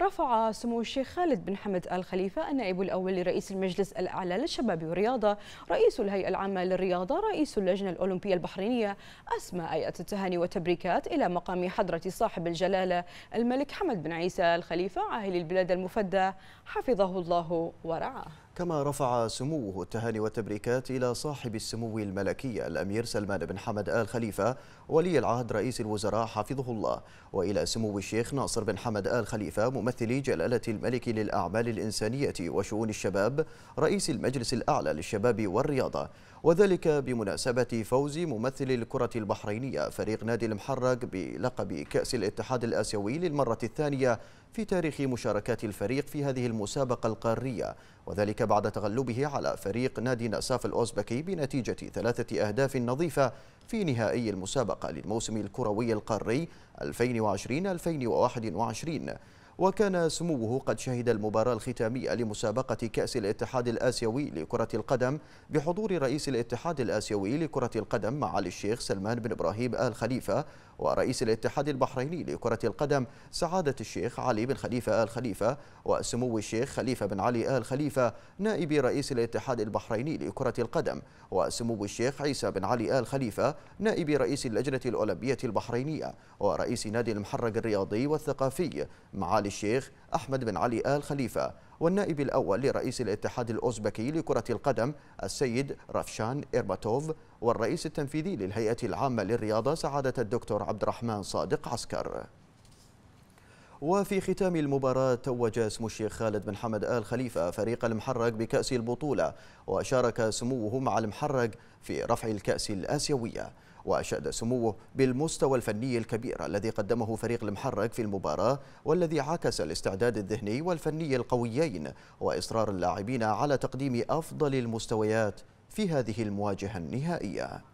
رفع سمو الشيخ خالد بن حمد آل خليفة النائب الأول لرئيس المجلس الأعلى للشباب والرياضة رئيس الهيئة العامة للرياضة رئيس اللجنة الأولمبية البحرينية أسماء آيات التهاني والتبريكات إلى مقام حضرة صاحب الجلالة الملك حمد بن عيسى الخليفة عاهل البلاد المفدى حفظه الله ورعاه كما رفع سموه التهاني والتبريكات إلى صاحب السمو الملكي الأمير سلمان بن حمد آل خليفة ولي العهد رئيس الوزراء حفظه الله وإلى سمو الشيخ ناصر بن حمد آل خليفة ممثلي جلالة الملك للأعمال الإنسانية وشؤون الشباب رئيس المجلس الأعلى للشباب والرياضة وذلك بمناسبة فوز ممثل الكرة البحرينية فريق نادي المحرق بلقب كأس الاتحاد الآسيوي للمرة الثانية في تاريخ مشاركات الفريق في هذه المسابقة القارية وذلك بعد تغلبه على فريق نادي نصاف الأوزبكي بنتيجة ثلاثة أهداف نظيفة في نهائي المسابقة للموسم الكروي القاري 2020-2021 وكان سموه قد شهد المباراة الختامية لمسابقة كأس الاتحاد الآسيوي لكرة القدم بحضور رئيس الاتحاد الآسيوي لكرة القدم معالي الشيخ سلمان بن إبراهيم آل خليفة ورئيس الاتحاد البحريني لكرة القدم سعادة الشيخ علي بن خليفة آل خليفة وسمو الشيخ خليفة بن علي آل خليفة نائب رئيس الاتحاد البحريني لكرة القدم وسمو الشيخ عيسى بن علي آل خليفة نائب رئيس اللجنة الأولمبية البحرينية ورئيس نادي المحرق الرياضي والثقافي معالي الشيخ أحمد بن علي آل خليفة والنائب الأول لرئيس الاتحاد الأوزبكي لكرة القدم السيد رفشان إرباتوف والرئيس التنفيذي للهيئة العامة للرياضة سعادة الدكتور عبد الرحمن صادق عسكر وفي ختام المباراة توج اسم الشيخ خالد بن حمد آل خليفة فريق المحرق بكأس البطولة وشارك سموه مع المحرق في رفع الكأس الآسيوية وأشاد سموه بالمستوى الفني الكبير الذي قدمه فريق المحرك في المباراة والذي عكس الاستعداد الذهني والفني القويين وإصرار اللاعبين على تقديم أفضل المستويات في هذه المواجهة النهائية